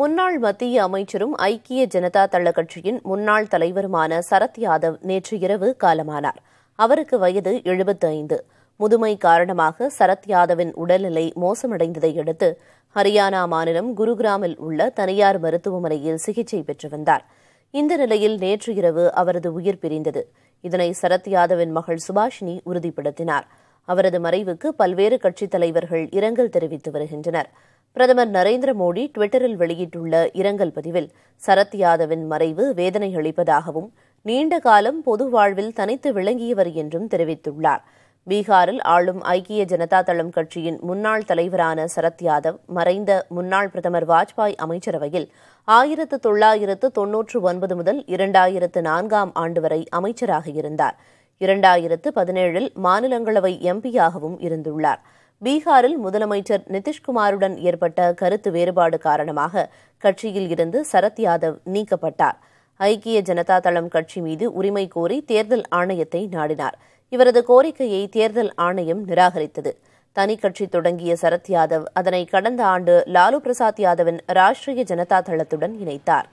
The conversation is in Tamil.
முன்னாள் மத்திய அமைச்சரும் ஐக்கிய ஜனதா தள கட்சியின் முன்னாள் தலைவருமான சரத் யாதவ் நேற்று இரவு காலமானார் அவருக்கு வயது எழுபத்து ஐந்து முதுமை காரணமாக சரத் யாதவின் உடல்நிலை மோசமடைந்ததை அடுத்து ஹரியானா மாநிலம் குருகிராமில் உள்ள தனியார் மருத்துவமனையில் சிகிச்சை பெற்று வந்தார் இந்த நிலையில் நேற்று இரவு அவரது உயிர் பிரிந்தது இதனை சரத் யாதவின் மகள் சுபாஷினி உறுதிப்படுத்தினார் அவரது மறைவுக்கு பல்வேறு கட்சித் தலைவர்கள் இரங்கல் தெரிவித்து வருகின்றனா் பிரதமர் நரேந்திர மோடி டுவிட்டரில் வெளியிட்டுள்ள இரங்கல் பதிவில் சரத் யாதவின் மறைவு வேதனை அளிப்பதாகவும் நீண்ட காலம் பொது வாழ்வில் தனித்து விளங்கியவர் என்றும் தெரிவித்துள்ளார் பீகாரில் ஆளும் ஐக்கிய ஜனதா தளம் கட்சியின் முன்னாள் தலைவரான சரத் யாதவ் மறைந்த முன்னாள் பிரதமர் வாஜ்பாய் அமைச்சரவையில் ஆயிரத்து தொள்ளாயிரத்து தொன்னூற்று ஒன்பது முதல் இரண்டாயிரத்து நான்காம் ஆண்டு வரை அமைச்சராக இருந்தார் இரண்டாயிரத்து பதினேழில் மாநிலங்களவை எம்பியாகவும் இருந்துள்ளார் பீகாரில் முதலமைச்சர் நிதிஷ்குமாருடன் ஏற்பட்ட கருத்து வேறுபாடு காரணமாக கட்சியில் இருந்து சரத் யாதவ் நீக்கப்பட்டார் ஐக்கிய ஜனதா தளம் கட்சி மீது உரிமை கோரி தேர்தல் ஆணையத்தை நாடினார் இவரது கோரிக்கையை தேர்தல் ஆணையம் நிராகரித்தது தனி கட்சி தொடங்கிய சரத் யாதவ் அதனை கடந்த ஆண்டு லாலு பிரசாத் யாதவின் ராஷ்டிரிய ஜனதா தளத்துடன் இணைத்தார்